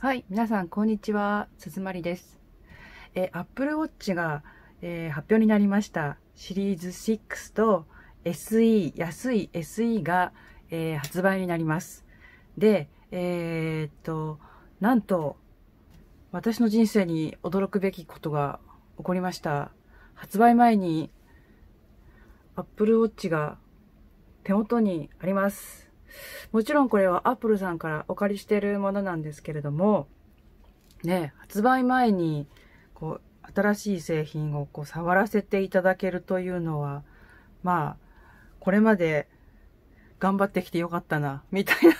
はい、皆さん、こんにちは。鈴まりです。え、Apple Watch が、えー、発表になりました。シリーズ6と SE、安い SE が、えー、発売になります。で、えー、っと、なんと、私の人生に驚くべきことが起こりました。発売前に、Apple Watch が手元にあります。もちろんこれはアップルさんからお借りしてるものなんですけれども、ね、発売前に、こう、新しい製品をこう触らせていただけるというのは、まあ、これまで頑張ってきてよかったな、みたいな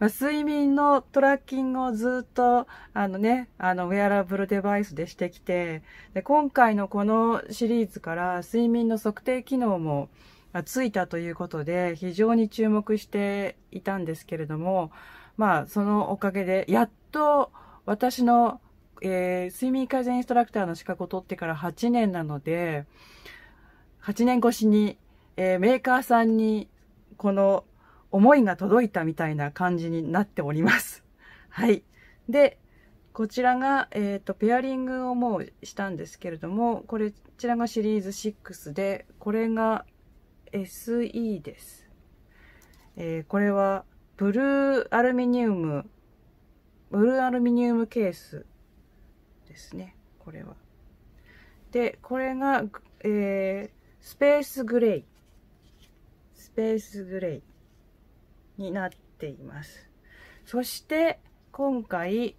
睡眠のトラッキングをずっと、あのね、あの、ウェアラブルデバイスでしてきて、で今回のこのシリーズから睡眠の測定機能も、がついたということで、非常に注目していたんですけれども、まあ、そのおかげで、やっと私の、えー、睡眠改善インストラクターの資格を取ってから8年なので、8年越しに、えー、メーカーさんにこの思いが届いたみたいな感じになっております。はい。で、こちらが、えっ、ー、と、ペアリングをもうしたんですけれども、これ、こちらがシリーズ6で、これが SE です。えー、これはブルーアルミニウム、ブルーアルミニウムケースですね。これは。で、これが、えー、スペースグレイスペースグレイになっています。そして、今回、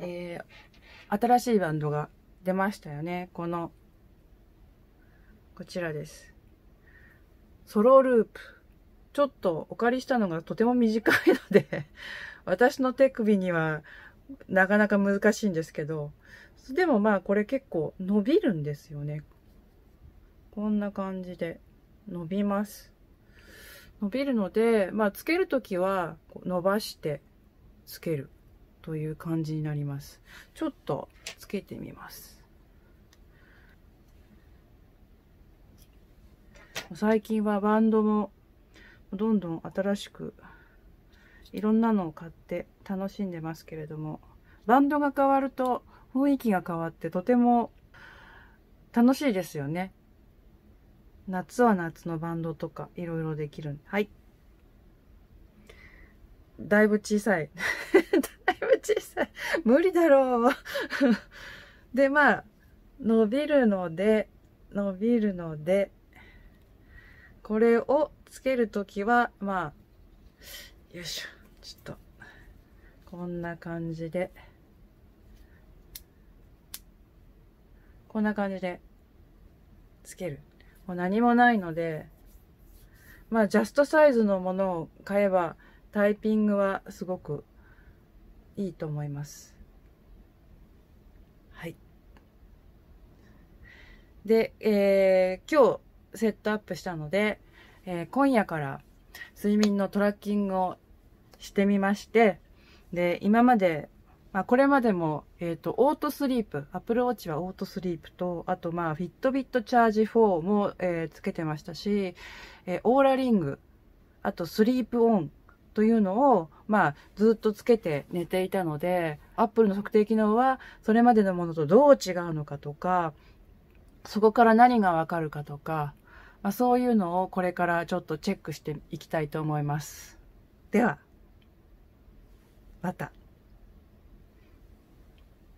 えー、新しいバンドが出ましたよね。この、こちらです。ソロループ。ちょっとお借りしたのがとても短いので 私の手首にはなかなか難しいんですけど、でもまあこれ結構伸びるんですよね。こんな感じで伸びます。伸びるので、まあつけるときは伸ばしてつけるという感じになります。ちょっとつけてみます。最近はバンドもどんどん新しくいろんなのを買って楽しんでますけれどもバンドが変わると雰囲気が変わってとても楽しいですよね夏は夏のバンドとかいろいろできるはいだいぶ小さい だいぶ小さい無理だろう でまあ伸びるので伸びるのでこれをつけるときは、まあ、よいしょ、ちょっと、こんな感じで、こんな感じで、つける。もう何もないので、まあ、ジャストサイズのものを買えば、タイピングはすごくいいと思います。はい。で、えー、今日、セットアップしたので、えー、今夜から睡眠のトラッキングをしてみまして、で、今まで、まあ、これまでも、えっ、ー、と、オートスリープ、アップルウォッチはオートスリープと、あと、まあ、フィットビットチャージ4も、えー、つけてましたし、えー、オーラリング、あと、スリープオンというのを、まあ、ずっとつけて寝ていたので、アップルの測定機能は、それまでのものとどう違うのかとか、そこから何がわかるかとか、まあ、そういうのをこれからちょっとチェックしていきたいと思います。では、また。